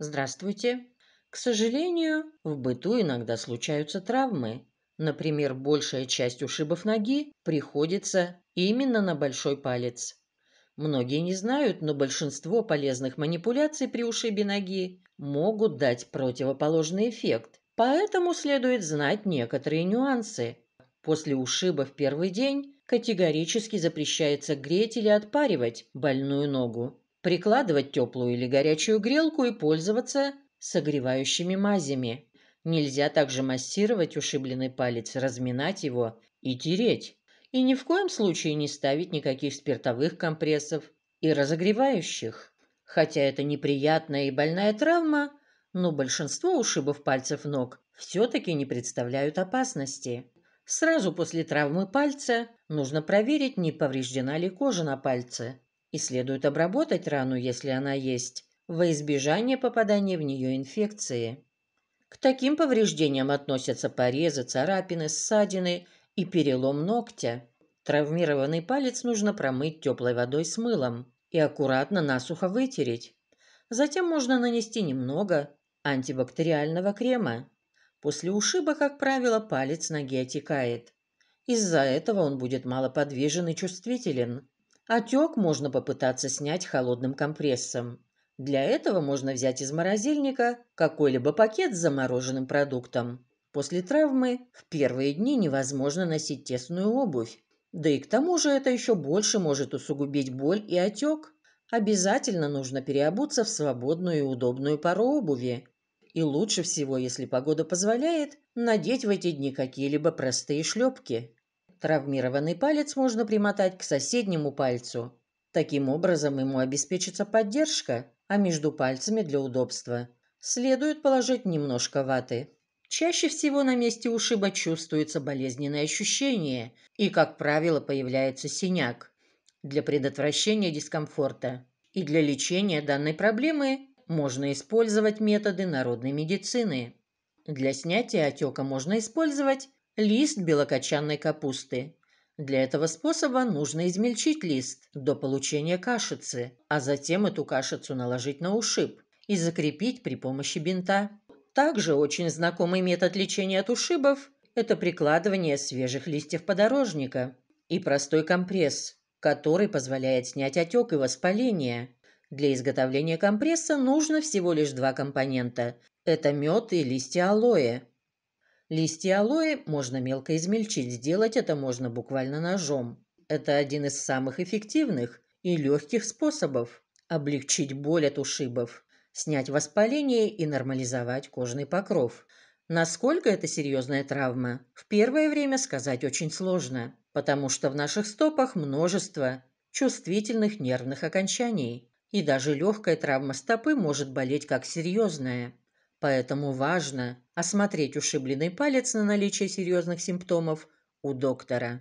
Здравствуйте. К сожалению, в быту иногда случаются травмы. Например, большая часть ушибов ноги приходится именно на большой палец. Многие не знают, но большинство полезных манипуляций при ушибе ноги могут дать противоположный эффект. Поэтому следует знать некоторые нюансы. После ушиба в первый день категорически запрещается греть или отпаривать больную ногу прикладывать теплую или горячую грелку и пользоваться согревающими мазями. Нельзя также массировать ушибленный палец, разминать его и тереть. И ни в коем случае не ставить никаких спиртовых компрессов и разогревающих. Хотя это неприятная и больная травма, но большинство ушибов пальцев ног все-таки не представляют опасности. Сразу после травмы пальца нужно проверить, не повреждена ли кожа на пальце и следует обработать рану, если она есть, во избежание попадания в нее инфекции. К таким повреждениям относятся порезы, царапины, ссадины и перелом ногтя. Травмированный палец нужно промыть теплой водой с мылом и аккуратно насухо вытереть. Затем можно нанести немного антибактериального крема. После ушиба, как правило, палец ноги отекает. Из-за этого он будет малоподвижен и чувствителен. Отек можно попытаться снять холодным компрессом. Для этого можно взять из морозильника какой-либо пакет с замороженным продуктом. После травмы в первые дни невозможно носить тесную обувь. Да и к тому же это еще больше может усугубить боль и отек. Обязательно нужно переобуться в свободную и удобную пару обуви. И лучше всего, если погода позволяет, надеть в эти дни какие-либо простые шлепки. Травмированный палец можно примотать к соседнему пальцу. Таким образом ему обеспечится поддержка, а между пальцами для удобства следует положить немножко ваты. Чаще всего на месте ушиба чувствуется болезненное ощущение и, как правило, появляется синяк. Для предотвращения дискомфорта и для лечения данной проблемы можно использовать методы народной медицины. Для снятия отека можно использовать лист белокочанной капусты. Для этого способа нужно измельчить лист до получения кашицы, а затем эту кашицу наложить на ушиб и закрепить при помощи бинта. Также очень знакомый метод лечения от ушибов – это прикладывание свежих листьев подорожника и простой компресс, который позволяет снять отек и воспаление. Для изготовления компресса нужно всего лишь два компонента – это мед и листья алоэ. Листья алоэ можно мелко измельчить, сделать это можно буквально ножом. Это один из самых эффективных и легких способов облегчить боль от ушибов, снять воспаление и нормализовать кожный покров. Насколько это серьезная травма, в первое время сказать очень сложно, потому что в наших стопах множество чувствительных нервных окончаний, и даже легкая травма стопы может болеть как серьезная. Поэтому важно осмотреть ушибленный палец на наличие серьезных симптомов у доктора.